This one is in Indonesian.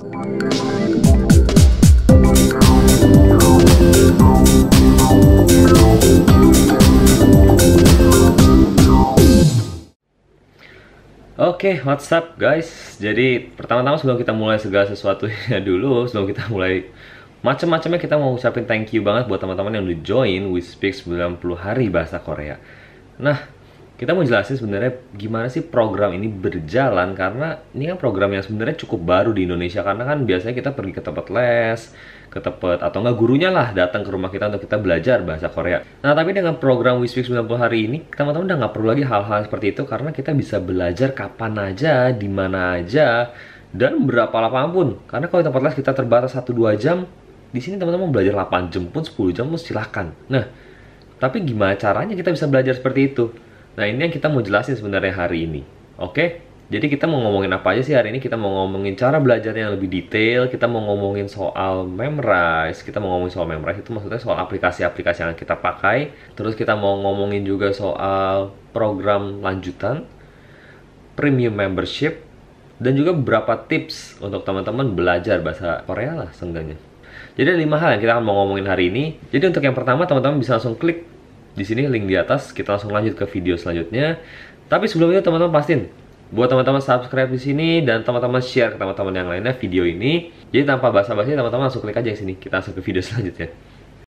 Oke, okay, what's up guys? Jadi pertama-tama sebelum kita mulai segala sesuatunya dulu, sebelum kita mulai macam-macamnya kita mau ucapin thank you banget buat teman-teman yang udah join We Speak 90 hari bahasa Korea. Nah, kita mau jelasin sebenarnya gimana sih program ini berjalan karena ini kan program yang sebenarnya cukup baru di Indonesia karena kan biasanya kita pergi ke tempat les, ke tempat atau enggak gurunya lah datang ke rumah kita untuk kita belajar bahasa Korea. Nah, tapi dengan program Wisweek 90 hari ini, teman-teman udah nggak perlu lagi hal-hal seperti itu karena kita bisa belajar kapan aja, di mana aja, dan berapa lama pun. Karena kalau di tempat les kita terbatas 1-2 jam, di sini teman-teman belajar 8 jam pun, 10 jam pun silahkan. Nah, tapi gimana caranya kita bisa belajar seperti itu? Nah ini yang kita mau jelasin sebenarnya hari ini. Oke? Jadi kita mau ngomongin apa aja sih hari ini? Kita mau ngomongin cara belajar yang lebih detail, kita mau ngomongin soal memorize, kita mau ngomongin soal memorize itu maksudnya soal aplikasi-aplikasi yang kita pakai, terus kita mau ngomongin juga soal program lanjutan, premium membership, dan juga beberapa tips untuk teman-teman belajar bahasa Korea lah seenggaknya. Jadi ada 5 hal yang kita akan mau ngomongin hari ini. Jadi untuk yang pertama teman-teman bisa langsung klik di sini link di atas. Kita langsung lanjut ke video selanjutnya. Tapi sebelum itu teman-teman pastiin buat teman-teman subscribe di sini dan teman-teman share ke teman-teman yang lainnya video ini. Jadi tanpa basa-basi teman-teman langsung klik aja di sini. Kita langsung ke video selanjutnya.